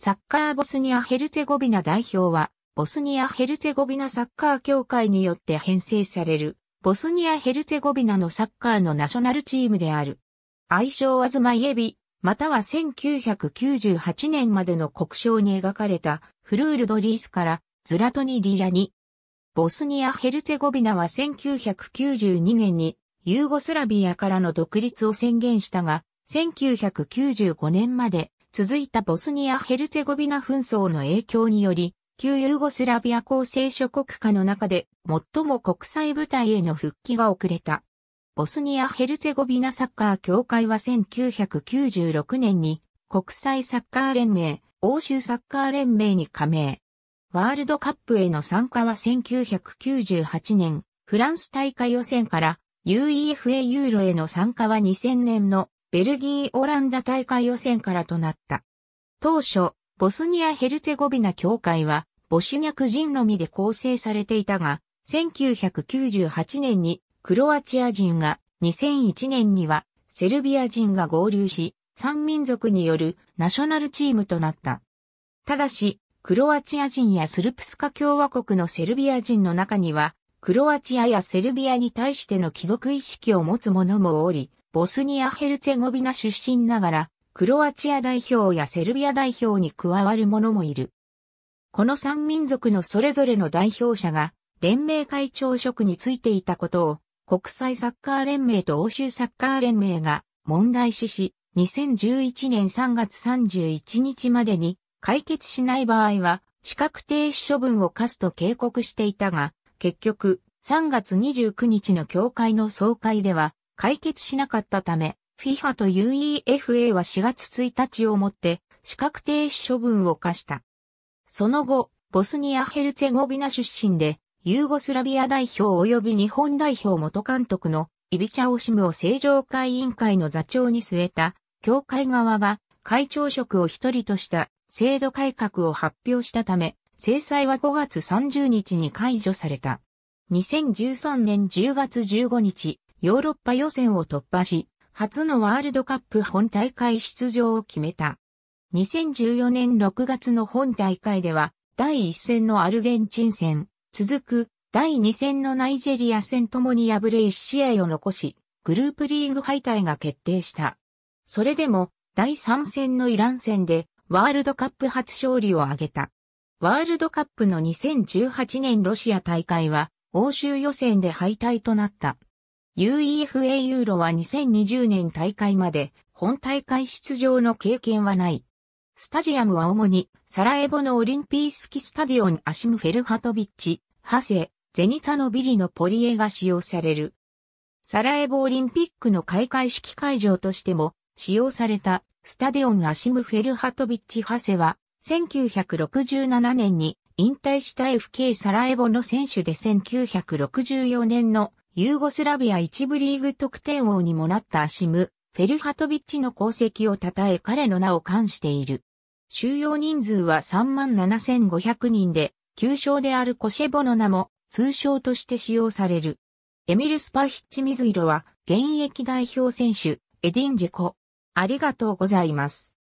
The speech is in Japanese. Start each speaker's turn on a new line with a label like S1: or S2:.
S1: サッカーボスニア・ヘルツェゴビナ代表は、ボスニア・ヘルツェゴビナサッカー協会によって編成される、ボスニア・ヘルツェゴビナのサッカーのナショナルチームである。愛称はズマイエビ、または1998年までの国章に描かれたフルールドリースからズラトニ・リラに。ボスニア・ヘルツェゴビナは1992年にユーゴスラビアからの独立を宣言したが、1995年まで続いたボスニア・ヘルツェゴビナ紛争の影響により、旧ユーゴスラビア構成諸国家の中で最も国際舞台への復帰が遅れた。ボスニア・ヘルツェゴビナサッカー協会は1996年に国際サッカー連盟、欧州サッカー連盟に加盟。ワールドカップへの参加は1998年、フランス大会予選から UEFA ユーロへの参加は2000年のベルギー・オランダ大会予選からとなった。当初、ボスニア・ヘルツェゴビナ協会は、ボシュニャク人のみで構成されていたが、1998年にクロアチア人が、2001年にはセルビア人が合流し、3民族によるナショナルチームとなった。ただし、クロアチア人やスルプスカ共和国のセルビア人の中には、クロアチアやセルビアに対しての貴族意識を持つ者もおり、ボスニア・ヘルツェゴビナ出身ながら、クロアチア代表やセルビア代表に加わる者もいる。この3民族のそれぞれの代表者が、連盟会長職についていたことを、国際サッカー連盟と欧州サッカー連盟が問題視し、2011年3月31日までに解決しない場合は、資格停止処分を課すと警告していたが、結局、3月29日の協会の総会では、解決しなかったため、FIFA と UEFA は4月1日をもって資格停止処分を課した。その後、ボスニア・ヘルツェゴビナ出身で、ユーゴスラビア代表及び日本代表元監督のイビチャ・オシムを正常会委員会の座長に据えた、協会側が会長職を一人とした制度改革を発表したため、制裁は5月30日に解除された。2013年10月15日、ヨーロッパ予選を突破し、初のワールドカップ本大会出場を決めた。2014年6月の本大会では、第1戦のアルゼンチン戦、続く第2戦のナイジェリア戦ともに敗れ1試合を残し、グループリーグ敗退が決定した。それでも、第3戦のイラン戦で、ワールドカップ初勝利を挙げた。ワールドカップの2018年ロシア大会は、欧州予選で敗退となった。UEFA ユーロは2020年大会まで本大会出場の経験はない。スタジアムは主にサラエボのオリンピースキスタディオンアシムフェルハトビッチ、ハセ、ゼニツァのビリのポリエが使用される。サラエボオリンピックの開会式会場としても使用されたスタディオンアシムフェルハトビッチ・ハセは1967年に引退した FK サラエボの選手で1964年のユーゴスラビア一部リーグ得点王にもなったアシム、フェルハトビッチの功績を称え彼の名を冠している。収容人数は37,500人で、旧称であるコシェボの名も通称として使用される。エミル・スパヒッチ・ミズイロは現役代表選手、エディンジコ。ありがとうございます。